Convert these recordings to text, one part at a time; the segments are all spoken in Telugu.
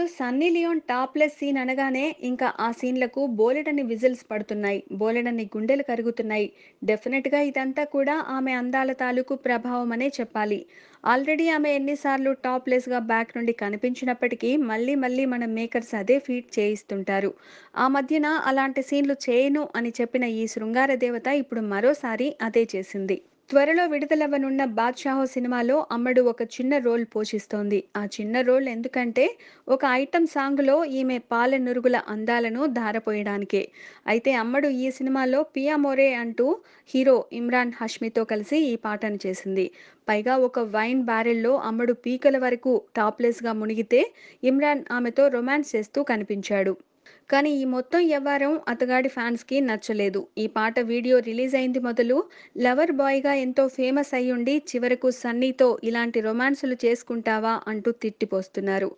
ఇప్పుడు సన్నీ లియోన్ టాప్లెస్ సీన్ అనగానే ఇంకా ఆ సీన్లకు బోలెడని విజిల్స్ పడుతున్నాయి బోలెడని గుండెలు కరుగుతున్నాయి డెఫినెట్గా ఇదంతా కూడా ఆమె అందాల తాలూకు ప్రభావం అనే చెప్పాలి ఆల్రెడీ ఆమె ఎన్నిసార్లు టాప్లెస్గా బ్యాక్ నుండి కనిపించినప్పటికీ మళ్ళీ మళ్ళీ మన మేకర్స్ అదే ఫీట్ చేయిస్తుంటారు ఆ మధ్యన అలాంటి సీన్లు చేయను అని చెప్పిన ఈ శృంగార దేవత ఇప్పుడు మరోసారి అదే చేసింది త్వరలో విడుదలవ్వనున్న బాద్షాహో సినిమాలో అమ్మడు ఒక చిన్న రోల్ పోషిస్తోంది ఆ చిన్న రోల్ ఎందుకంటే ఒక ఐటమ్ సాంగ్లో ఈమె పాల నురుగుల అందాలను ధారపోయడానికే అయితే అమ్మడు ఈ సినిమాలో పియా మోరే అంటూ హీరో ఇమ్రాన్ హష్మితో కలిసి ఈ పాటను చేసింది పైగా ఒక వైన్ బ్యారెల్లో అమ్మడు పీకల వరకు టాప్లెస్గా మునిగితే ఇమ్రాన్ ఆమెతో రొమాన్స్ చేస్తూ కనిపించాడు కానీ ఈ మొత్తం వ్యవహారం అతగాడి ఫ్యాన్స్కి నచ్చలేదు ఈ పాట వీడియో రిలీజ్ అయింది మొదలు లవర్ బాయ్గా ఎంతో ఫేమస్ అయ్యుండి చివరకు సన్నీతో ఇలాంటి రొమాన్సులు చేసుకుంటావా అంటూ తిట్టిపోస్తున్నారు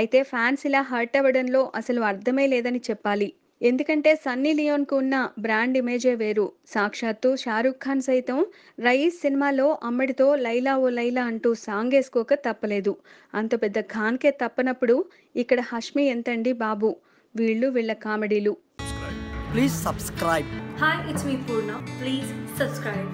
అయితే ఫ్యాన్స్ ఇలా హర్ట్ అవ్వడంలో అసలు అర్థమే లేదని చెప్పాలి ఎందుకంటే సన్నీ లియోన్కు ఉన్న బ్రాండ్ ఇమేజే వేరు సాక్షాత్తు షారుఖ్ ఖాన్ సైతం రయీస్ సినిమాలో అమ్మడితో లైలా ఓ లైలా అంటూ సాంగ్ వేసుకోక తప్పలేదు అంత పెద్ద ఖాన్కే తప్పనప్పుడు ఇక్కడ హష్మి ఎంతండి బాబు వీళ్ళు వీళ్ళ కామెడీలు ప్లీజ్ సబ్స్క్రైబ్ హాయ్ ఇట్స్ మీ పూర్ణ ప్లీజ్ సబ్స్క్రైబ్